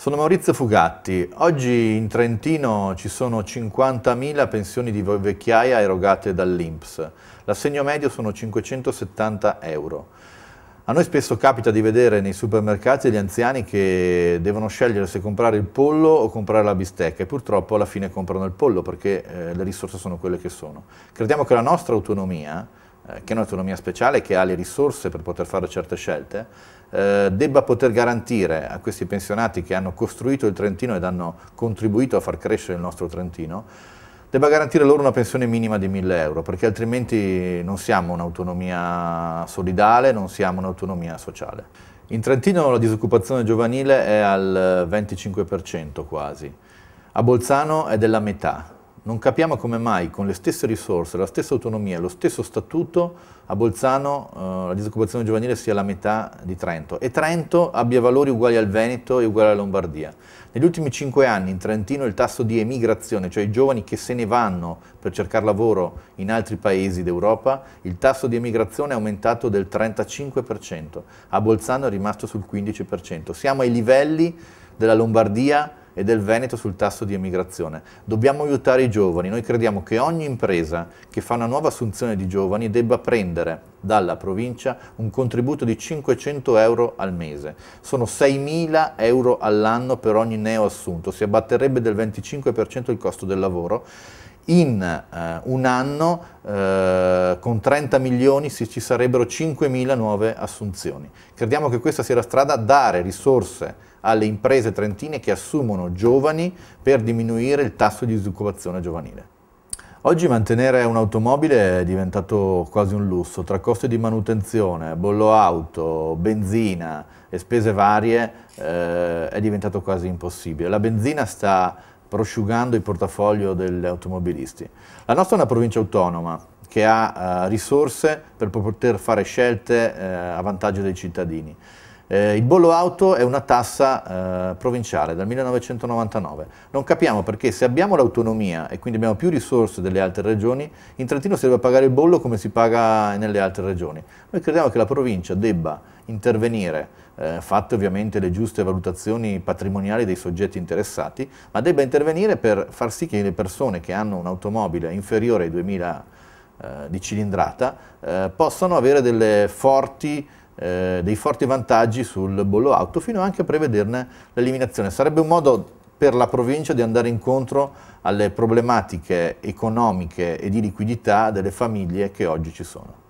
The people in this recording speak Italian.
Sono Maurizio Fugatti. Oggi in Trentino ci sono 50.000 pensioni di vecchiaia erogate dall'INPS. L'assegno medio sono 570 euro. A noi spesso capita di vedere nei supermercati gli anziani che devono scegliere se comprare il pollo o comprare la bistecca e purtroppo alla fine comprano il pollo perché eh, le risorse sono quelle che sono. Crediamo che la nostra autonomia, eh, che è un'autonomia speciale, che ha le risorse per poter fare certe scelte, eh, debba poter garantire a questi pensionati che hanno costruito il Trentino ed hanno contribuito a far crescere il nostro Trentino, debba garantire loro una pensione minima di 1000 euro, perché altrimenti non siamo un'autonomia solidale, non siamo un'autonomia sociale. In Trentino la disoccupazione giovanile è al 25% quasi, a Bolzano è della metà, non capiamo come mai con le stesse risorse, la stessa autonomia, lo stesso statuto a Bolzano eh, la disoccupazione giovanile sia la metà di Trento e Trento abbia valori uguali al Veneto e uguali alla Lombardia. Negli ultimi cinque anni in Trentino il tasso di emigrazione, cioè i giovani che se ne vanno per cercare lavoro in altri paesi d'Europa, il tasso di emigrazione è aumentato del 35%, a Bolzano è rimasto sul 15%. Siamo ai livelli della Lombardia e del Veneto sul tasso di emigrazione. Dobbiamo aiutare i giovani. Noi crediamo che ogni impresa che fa una nuova assunzione di giovani debba prendere dalla provincia un contributo di 500 euro al mese. Sono 6.000 euro all'anno per ogni neo assunto. Si abbatterebbe del 25% il costo del lavoro in eh, un anno eh, con 30 milioni ci sarebbero 5.000 nuove assunzioni. Crediamo che questa sia la strada, dare risorse alle imprese trentine che assumono giovani per diminuire il tasso di disoccupazione giovanile. Oggi mantenere un'automobile è diventato quasi un lusso, tra costi di manutenzione, bollo auto, benzina e spese varie eh, è diventato quasi impossibile. La benzina sta prosciugando il portafoglio degli automobilisti. La nostra è una provincia autonoma che ha eh, risorse per poter fare scelte eh, a vantaggio dei cittadini. Eh, il bollo auto è una tassa eh, provinciale dal 1999. Non capiamo perché se abbiamo l'autonomia e quindi abbiamo più risorse delle altre regioni, in Trentino si deve pagare il bollo come si paga nelle altre regioni. Noi crediamo che la provincia debba intervenire, eh, fatte ovviamente le giuste valutazioni patrimoniali dei soggetti interessati, ma debba intervenire per far sì che le persone che hanno un'automobile inferiore ai 2000 eh, di cilindrata eh, possano avere delle forti eh, dei forti vantaggi sul bollo auto fino anche a prevederne l'eliminazione. Sarebbe un modo per la provincia di andare incontro alle problematiche economiche e di liquidità delle famiglie che oggi ci sono.